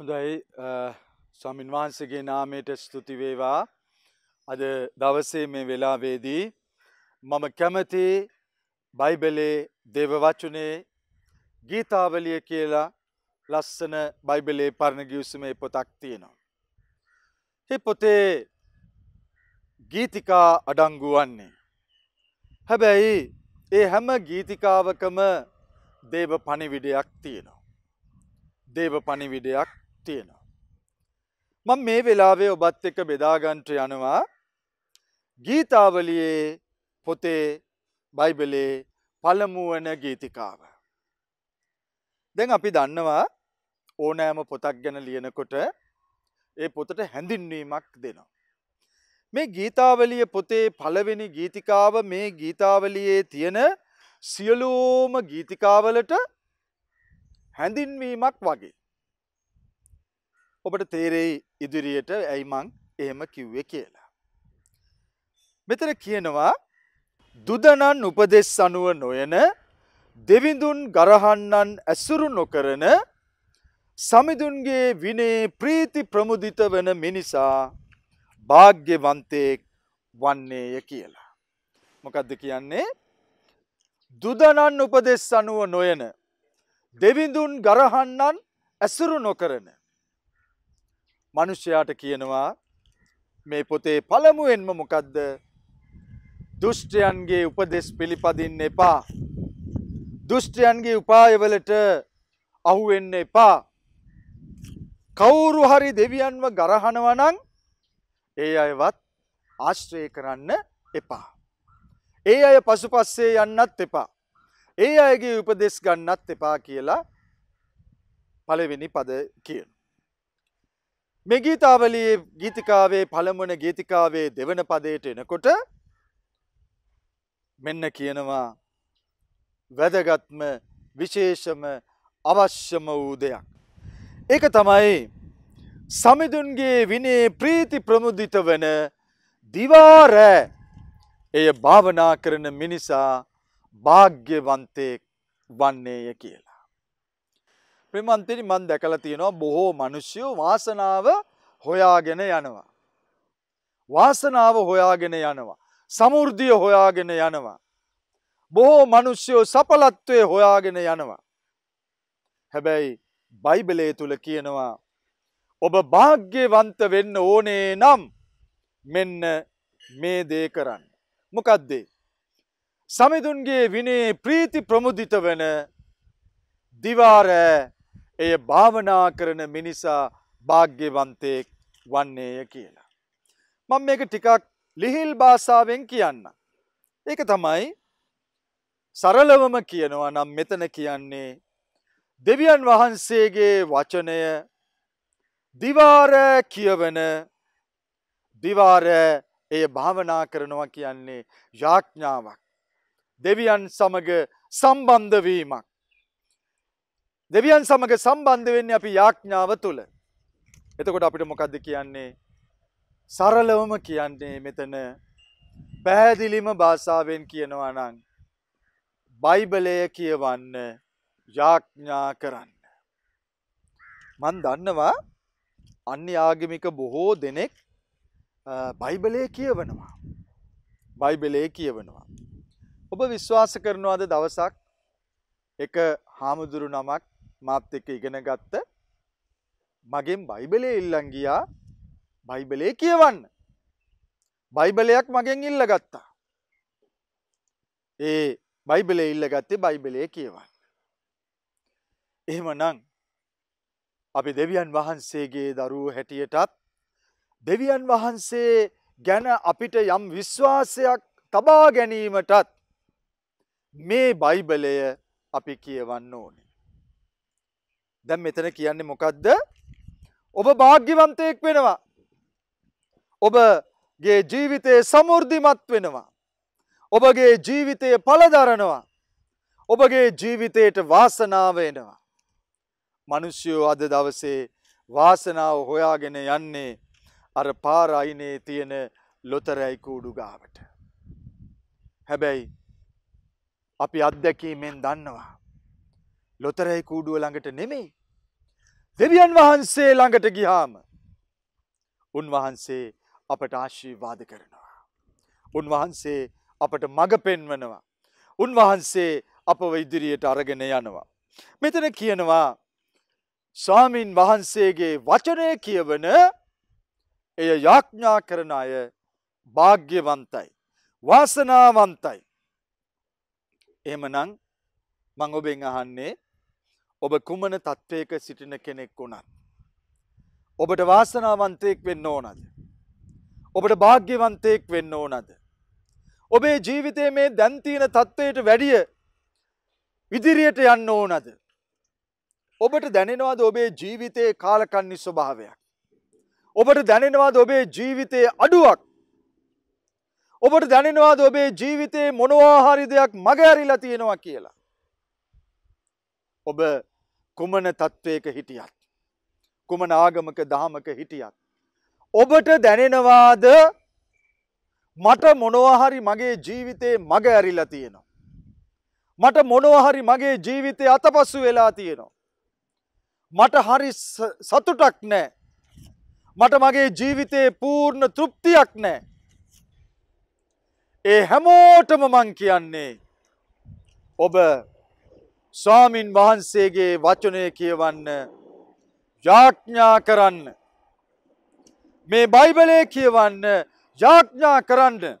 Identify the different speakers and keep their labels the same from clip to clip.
Speaker 1: හොඳයි ස්වාමින් වහන්සේගේ නාමයට ස්තුති වේවා. අද දවසේ මේ වෙලාවේදී මම කැමති බයිබලේ දේව වචනේ ගීතාවලිය කියලා ලස්සන බයිබලේ පරණ ගිවිසුමේ පොතක් තියෙනවා. මේ පොතේ ගීතිකා අඩංගු වන්නේ. හැබැයි ඒ හැම ගීතිකාවකම දේව පණිවිඩයක් තියෙනවා. දේව පණිවිඩයක් තියෙනවා. මම මේ වෙලාවේ ඔබත් එක්ක බෙදාගන්ට යනවා ගීතාවලියේ පොතේ බයිබලේ පළමුුවන ගීතිකාව. දැන් අපි දන්නවා ඕනෑම පොතක් ගැන ලියනකොට ඒ පොතට හැඳින්වීමක් දෙනවා. මේ ගීතාවලිය පොතේ පළවෙනි ගීතිකාව මේ ගීතාවලියේ තියෙන සියලෝම ගීතිකාවලට හැඳින්වීමක් වගේ. ඔබට තේරෙයි ඉදිරියට ඇයි මං එහෙම කිව්වේ කියලා. මෙතන කියනවා දුදනන් උපදෙස් අනුව නොයන දෙවිඳුන් ගරහන්නන් ඇසුරු නොකරන සමිඳුන්ගේ විනේ ප්‍රීති ප්‍රමුදිත වන මිනිසා භාග්‍යවන්තයෙක් වන්නේය කියලා. මොකක්ද කියන්නේ දුදනන් උපදෙස් අනුව නොයන දෙවිඳුන් ගරහන්නන් ඇසුරු නොකරන මිනිසයාට කියනවා මේ පොතේ පළමුවෙන්ම මොකද්ද? දුෂ්ටයන්ගේ උපදෙස් පිළිපදින්න එපා. දුෂ්ටයන්ගේ උපායවලට අහු වෙන්න එපා. කවුරු හරි දෙවියන්ව ගරහනවා නම් ඒ අයවත් ආශ්‍රය කරන්න එපා. ඒ අය පසුපස්සේ යන්නත් එපා. ඒ අයගේ උපදෙස් ගන්නත් එපා කියලා පළවෙනි පද කියන. මේ ගීතාවලියේ ගීතිකාවේ පළමුවන ගීතිකාවේ දෙවන පදයට එනකොට මෙන්න කියනවා වැදගත්ම විශේෂම අවශ්‍යම වූ දෙයක්. ඒක තමයි සමිඳුන්ගේ විනේ ප්‍රීති ප්‍රමුදිත වන දිවාර එය භාවනා කරන මිනිසා භාග්‍යවන්තයෙක් වන්නේය කියලා. ප්‍රමන්තනි මන් දැකලා තියෙනවා බොහෝ මිනිස්සු වාසනාව හොයාගෙන යනවා. වාසනාව හොයාගෙන යනවා. සමෘද්ධිය හොයාගෙන යනවා. බොහෝ මිනිස්සු සඵලත්වයේ හොයාගෙන යනවා. හැබැයි බයිබලයේ තුල කියනවා ඔබ වාග්්‍යවන්ත වෙන්න ඕනේ නම් මෙන්න මේ දේ කරන්න. මොකද්ද? සමිඳුන්ගේ විනේ ප්‍රීති ප්‍රමුදිත වෙන දිවාරෑ එය භාවනා කරන මිනිසා භාග්‍යවන්තයෙක් වන්නේය කියලා. මම මේක ටිකක් ලිහිල් භාෂාවෙන් කියන්න. ඒක තමයි සරලවම කියනවා නම් මෙතන කියන්නේ දෙවියන් වහන්සේගේ වචනය දිවාර කියවන දිවාර එය භාවනා කරනවා කියන්නේ යාඥාවක්. දෙවියන් සමග සම්බන්ධවීමක්. දෙවියන් සමඟ සම්බන්ධ වෙන්නේ අපි යාඥාව තුළ. එතකොට අපිට මොකද්ද කියන්නේ? සරලවම කියන්නේ මෙතන පැහැදිලිම භාෂාවෙන් කියනවා නම් බයිබලය කියවන්න යාඥා කරන්න. මන් දන්නවා අන්‍ය ආගමික බොහෝ දෙනෙක් බයිබලය කියවනවා. බයිබලය කියවනවා. ඔබ විශ්වාස කරනවාද දවසක් එක හාමුදුරු නමක් මාත් එක්ක ඉගෙන ගත්ත මගෙන් බයිබලේ ඉල්ලන් ගියා බයිබලේ කියවන්න. බයිබලයක් මගෙන් ඉල්ල ගත්තා. ඒ බයිබලේ ඉල්ල ගත්තේ බයිබලේ කියවන්න. එහෙම නං අපි දෙවියන් වහන්සේගේ දරුව හැටියටත් දෙවියන් වහන්සේ ගැන අපිට යම් විශ්වාසයක් තබා ගැනීමටත් මේ බයිබලය අපි කියවන්න ඕනේ. දැන් මෙතන කියන්නේ මොකද්ද? ඔබ වාග්්‍යවන්තයෙක් වෙනවා. ඔබගේ ජීවිතයේ සමෘද්ධිමත් වෙනවා. ඔබගේ ජීවිතය පළදරනවා. ඔබගේ ජීවිතයට වාසනාව එනවා. මිනිස්සුયો අද දවසේ වාසනාව හොයාගෙන යන්නේ අර පාර අයිනේ තියෙන ලොතරැයි කූඩු ගාවට. හැබැයි අපි අත්දැකීමෙන් දන්නවා ලොතරැයි කූඩුව ළඟට නෙමෙයි. දෙවියන් වහන්සේ ළඟට ගියාම උන්වහන්සේ අපට ආශීර්වාද කරනවා. උන්වහන්සේ අපට මඟ පෙන්වනවා. උන්වහන්සේ අපව ඉදිරියට අරගෙන යනවා. මෙතන කියනවා ස්වාමින් වහන්සේගේ වචනය කියවන එය යාඥා කරන අය භාග්‍යවන්තයි. වාසනාවන්තයි. එහෙමනම් මං ඔබෙන් අහන්නේ ඔබ කුමන තත්ත්වයක සිටින කෙනෙක් වුණත්. ඔබට වාසනාවන්තයෙක් වෙන්න ඕනද. ඔබට භාග්‍යවන්තයෙක් වෙන්න ඕනද. ඔබේ ජීවිතයේ මේ දැන්තිීන තත්ත්වයට වැඩිය ඉදිරියට යන්න ඕනද. ඔබට දැනෙනවාද ඔබේ ජීවිතයේ කාලකන්නි ස්වභාවයක්. ඔබට දැනෙනවාද ඔබේ ජීවිතයේ අඩුවක් ඔබට දැනෙනවාද ඔබේ ජීවිතයේ මොනවාහරි දෙයක් මගඇරිලා තියෙනවා කියලා. ඔබ කුමන තත්ත්වයක හිටියත්. කුමන ආගමක දහමක හිටියත්. ඔබට දැනෙනවාද මට මොනවහරි මගේ ජීවිතේ මග ඇරිලා තියෙනවා. මට මොනවහරි මගේ ජීවිතය අතපස්සු වෙලා තියෙනවා. මට හරි සතුටක් නෑ. මට මගේ ජීවිතයේ පූර්ණ තෘප්තියක් නෑ. ඒ හැමෝටම මං කියන්නේ ඔබ ස්වාමින් වහන්සේගේ වචනය කියවන්න යාඥා කරන්න. මේ බයිබලේ කියවන්න යාඥා කරන්න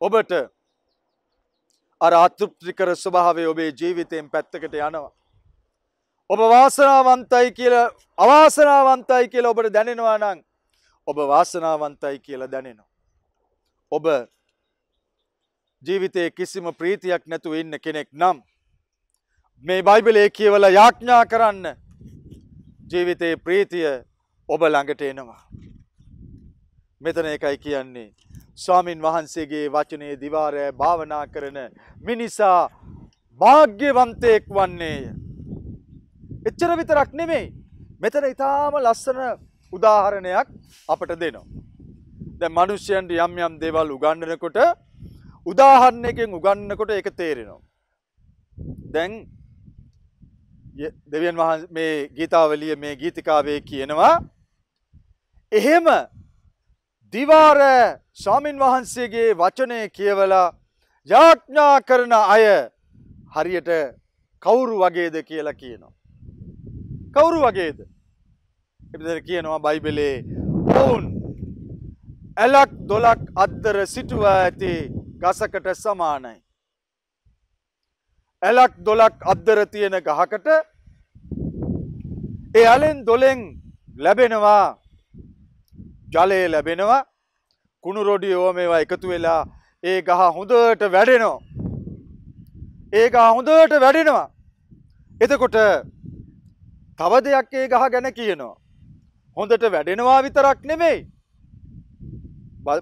Speaker 1: ඔබට අර අතෘප්තිකර ස්වභාවය ඔබේ ජීවිතයෙන් පැත්තකට යනවා. ඔබ වාසනාවන්තයි කියල අවාසනාවන්තයි කියල ඔබට දැනෙනවා නං ඔබ වාසනාවන්තයි කියලා දැනෙනවා. ඔබ ජීවිතයේ කිසිම ප්‍රීතියක් නැතුව ඉන්න කෙනෙක් නම්. මේ බයිබලේ කියවල යාඥා කරන්න ජීවිතයේ ප්‍රීතිය ඔබ ළඟට එනවා. මෙතන එකයි කියන්නේ ස්වාමින් වහන්සේගේ වචනේ දිවාරය භාවනා කරන මිනිසා භාග්‍යවන්තයෙක් වන්නේය. එච්චර විතරක් නෙමෙයි. මෙතන ඊටාම ලස්සන උදාහරණයක් අපට දෙනවා. දැන් මිනිස්යන්ට යම් යම් දේවල් උගන්වනකොට උදාහරණයකින් උගන්වනකොට ඒක තේරෙනවා. දැන් දෙවියන් වහන්සේ මේ ගීතාවලිය මේ ගීතිකාවේ කියනවා එහෙම දිවාර ස්වාමින් වහන්සේගේ වචනේ කියවලා යාඥා කරන අය හරියට කවුරු වගේද කියලා කියනවා. කවුරු වගේද? එබැවින් කියනවා බයිබලයේ ඔවුන් ඇලක් දොලක් අද්දර සිටුවා ඇති ගසකට සමානයි. ඇලක් දොලක් අද්දර තියෙන ගහකට ඒ ඇලෙන් දොලෙන් ලැබෙනවා ජලය ලැබෙනවා කුණු රොඩි ඕ මේවා එකතු වෙලා ඒ ගහ හොඳට වැඩෙනවා. ඒ ගහ හොඳට වැඩෙනවා. එතකොට තව දෙයක් ඒ ගහ ගැන කියනවා. හොඳට වැඩෙනවා විතරක් නෙමෙයි.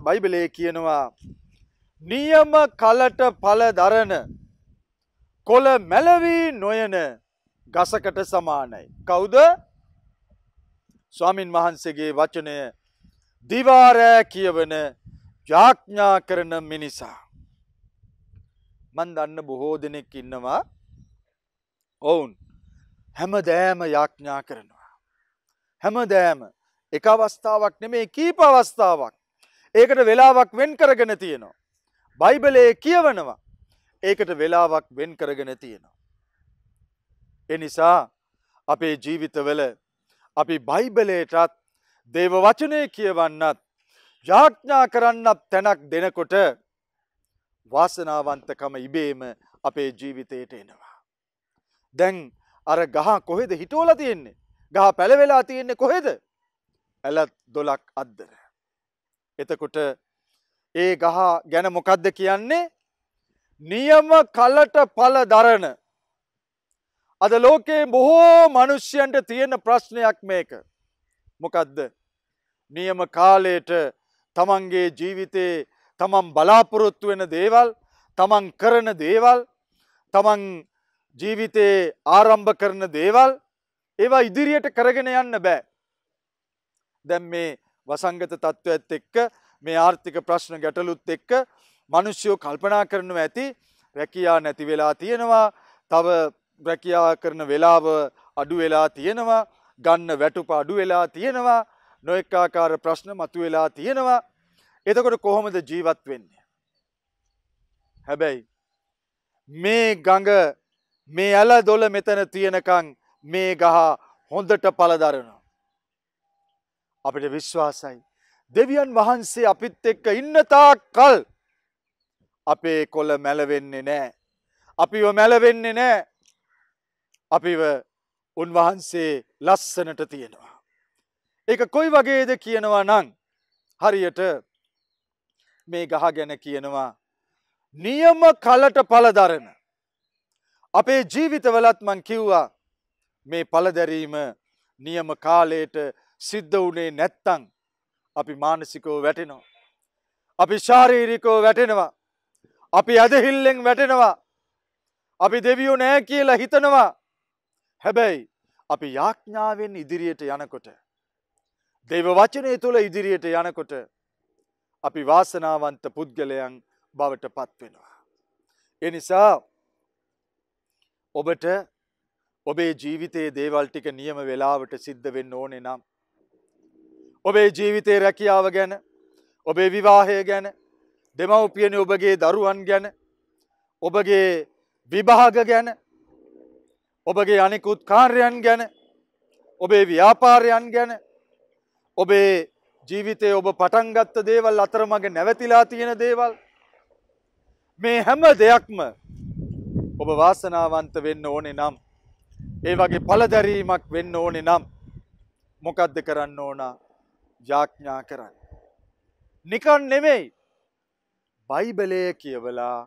Speaker 1: බයිබලේ කියනවා නියම කලට පල දරන කොළ මැලවී නොයන ගසකට සමානයි. කවුද ස්වාමින් වහන්සේගේ වචනය දිවාරෑ කියවන ජාඥා කරන මිනිසා. මන් දන්න බොහෝ දෙනෙක් ඉන්නවා ඔවුන් හැම දෑම යාඥා කරනවා. හැම දෑම එක අවස්ථාවක් නෙමේ කීප අවස්ථාවක් ඒකට වෙලාවක් වෙන් කරගෙන තියෙනවා. බයිබලයේ කියවනවා ඒකට වෙලාවක් වෙන් කරගෙන තියෙනවා. එනිසා අපේ ජීවිතවල අපි බයිබලයටත් දේව වචනය කියවන්නත් යාඥා කරන්නත් තැනක් දෙනකොට වාසනාවන්තකම ඉබේම අපේ ජීවිතයට එනවා. දැන් අර ගහ කොහෙද හිටෝල තියෙන්නේ ගහ පැළවෙලා තියෙන්නේ කොහෙද ඇලත් දොලක් අද්දර. එතකොට ඒ ගහ ගැන මොකක්ද කියන්නේ නියම කලට පල දරන. අද ලෝකයේ බොහෝ මනුෂ්‍යයන්ට තියෙන ප්‍රශ්නයක් මේක. මොකදද. නියම කාලයට තමන්ගේ ජීවිතයේ තමන් බලාපොරොත්තු වෙන දේවල් තමන් කරන දේවල් තමන් ජීවිතයේ ආරම්භ කරන දේවල් ඒවා ඉදිරියට කරගෙන යන්න බෑ. දැන් මේ වසංගත තත්ත්වත් එක්ක මේ ආර්ථික ප්‍රශ්න ගැටලුත් එක්ක මිනිස්සුયો කල්පනා කරනවා ඇති රැකියා නැති වෙලා තියෙනවා. තව රැකියා කරන වෙලාව අඩු වෙලා තියෙනවා. ගන්න වැටුප අඩු වෙලා තියෙනවා. නොඑක ආකාර ප්‍රශ්න මතුවලා තියෙනවා. එතකොට කොහොමද ජීවත් වෙන්නේ? හැබැයි මේ ගඟ මේ ඇල දොළ මෙතන තියෙනකන් මේ ගහ හොඳට පළදරනවා. අපිට විශ්වාසයි. දෙවියන් වහන්සේ අපිත් එක්ක ඉන්නතා කල් අපේ කොළ මැලවෙන්නේ නෑ. අපිව මැලවෙන්නේ නෑ. අපිව උන්වහන්සේ ලස්සනට තියෙනවා. ඒක කොයි වගේද කියනවා නං හරියට මේ ගහ ගැන කියනවා. නියම කලට පලදරන. අපේ ජීවිතවලත් මං කිව්වා මේ පලදැරීම නියම කාලයට සිද්ධ වනේ නැත්තං අපි මානසිකෝ වැටෙනවා. අපි ශාරීරිකෝ වැටෙනවා. අපි ඇදහිල්ලෙන් වැටෙනවා. අපි දෙවියෝ නෑ කියලා හිතනවා. හැබැයි අපි යාඥාවෙන් ඉදිරියට යනකොට. දෙව වචනය තුළ ඉදිරියට යනකොට අපි වාසනාවන්ත පුද්ගලයන් බවට පත්වෙනවා. එනිසා ඔබට ඔබේ ජීවිතයේ දේවල් ටික නියම වෙලාවට සිද්ධ වෙන්න ඕනේ නම්. ඔබේ ජීවිතයේ රැකියාව ගැන ඔබේ විවාහය ගැන දෙමව්පියනි ඔබගේ දරුවන් ගැන ඔබගේ විභාග ගැන ඔබගේ අනිකුත් කාර්යයන් ගැන ඔබේ ව්‍යාපාරයන් ගැන ඔබේ ජීවිතයේ ඔබ පටන්ගත්ත දේවල් අතරමඟ නැවතිලා තියෙන දේවල් මේ හැම දෙයක්ම ඔබ වාසනාවන්ත වෙන්න ඕනේ නම් ඒ වගේ පළදැරීමක් වෙන්න ඕනේ නම් මොකද්ද කරන්න ඕන යාඥා කරන්න නිකන් නෙමෙයි බයිබලය කියවලා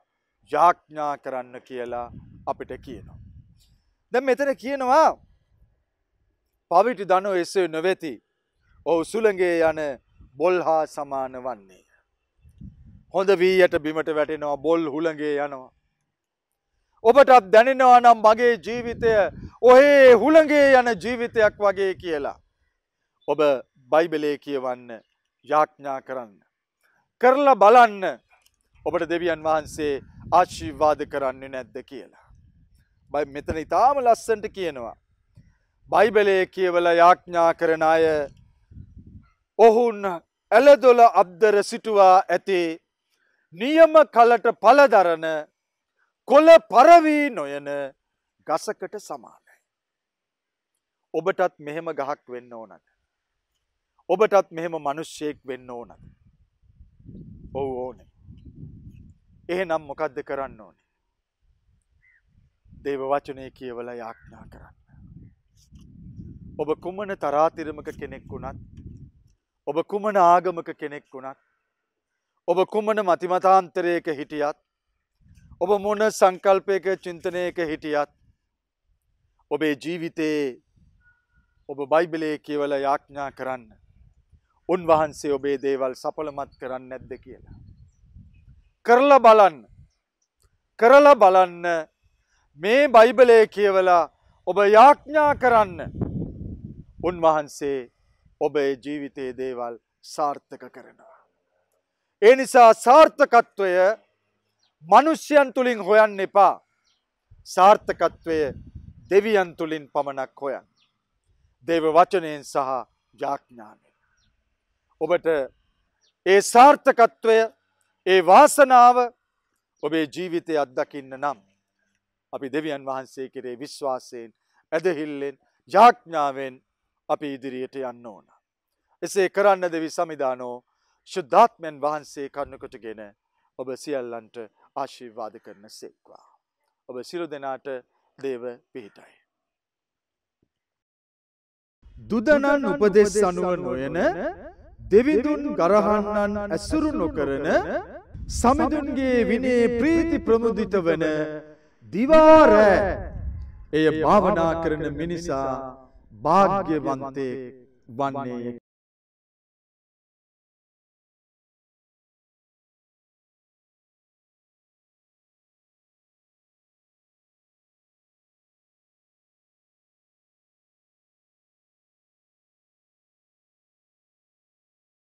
Speaker 1: යාඥා කරන්න කියලා අපිට කියනවා. දැන් මෙතන කියනවා පවිටි දනෝ එසේ නොවේති. ඔහු සුළඟේ යන බොල් හා සමාන වන්නේ. හොඳ වීයට බිමට වැටෙනවා බොල් හුළඟේ යනවා. ඔබටත් දැනෙනවා නම් මගේ ජීවිතය ඔහේ හුළඟේ යන ජීවිතයක් වගේ කියලා. ඔබ බයිබලේ කියවන්න යාඥා කරන්න. කරලා බලන්න ඔබට දෙවියන් වහන්සේ ආශිර්වාද කරන්නේ නැද්ද කියලා. බයි මෙතන ඊටාම ලස්සන්ට කියනවා. බයිබලයේ කියවලා යාඥා කරන අය ඔහුන් ඇලදොල අබ්දර සිටුවා ඇති නියම කලට පළදරන කොළ පරවී නොයන ගසකට සමානයි. ඔබටත් මෙහෙම ගහක් වෙන්න ඕනද. ඔබටත් මෙහෙම මනුෂ්‍යයෙක් වෙන්න ඕනද. ඔව් ඕනේ. එහෙනම් මොකක්ද කරන්න ඕනේ? දේව වචනේ කියවලා යාඥා කරන්න. ඔබ කුමන තරාතිරමක කෙනෙක් වුණත් ඔබ කුමන ආගමක කෙනෙක් වුණත් ඔබ කුමන මතිමතාන්තරයක හිටියත් ඔබ මොන සංකල්පයක චින්තනයක හිටියත් ඔබේ ජීවිතයේ ඔබ බයිබලයේ කියවලා යාඥා කරන්න. උන්වහන්සේ ඔබේ දේවල් සඵලමත් කරන්නේ නැද්ද කියලා. කරලා බලන්න. කරලා බලන්න මේ බයිබලය කියවලා ඔබ යාඥා කරන්න. උන්වහන්සේ ඔබේ ජීවිතයේ දේවල් සාර්ථක කරනවා. ඒ නිසා සාර්ථකත්වය මනුෂ්‍යයන් තුලින් හොයන්න එපා. සාර්ථකත්වය දෙවියන් තුලින් පමණක් හොයන්න. දේව වචනයෙන් සහ යාඥාවෙන්. ඔබට ඒ සාර්ථකත්වය ඒ වාසනාව ඔබේ ජීවිතය අත්දකින්න නම් අපි දෙවියන් වහන්සේ කෙරේ විශ්වාසයෙන් ඇදහිල්ලෙන් ජාඥාවෙන් අපි ඉදිරියට යන්න ඕන. එසේ කරන්න දෙවි සමිධානෝ ශුද්ධාත්මයන් වහන්සේ කරුණකොටගෙන ඔබ සියල්ලන්ට ආශිර්වාද කරන සෙක්වා. ඔබ සිරු දෙනාට දේව පිහිටයි. දුදනන් උපදෙස් අනුව නොයන දෙවිඳුන් ගරහන්නන් ඇසුරු නොකරන සමිඳුන්ගේ විනේ ප්‍රීති ප්‍රමුදිත වන දිවාර එය භාවනා කරන මිනිසා භාග්‍යවන්තේ වන්නේ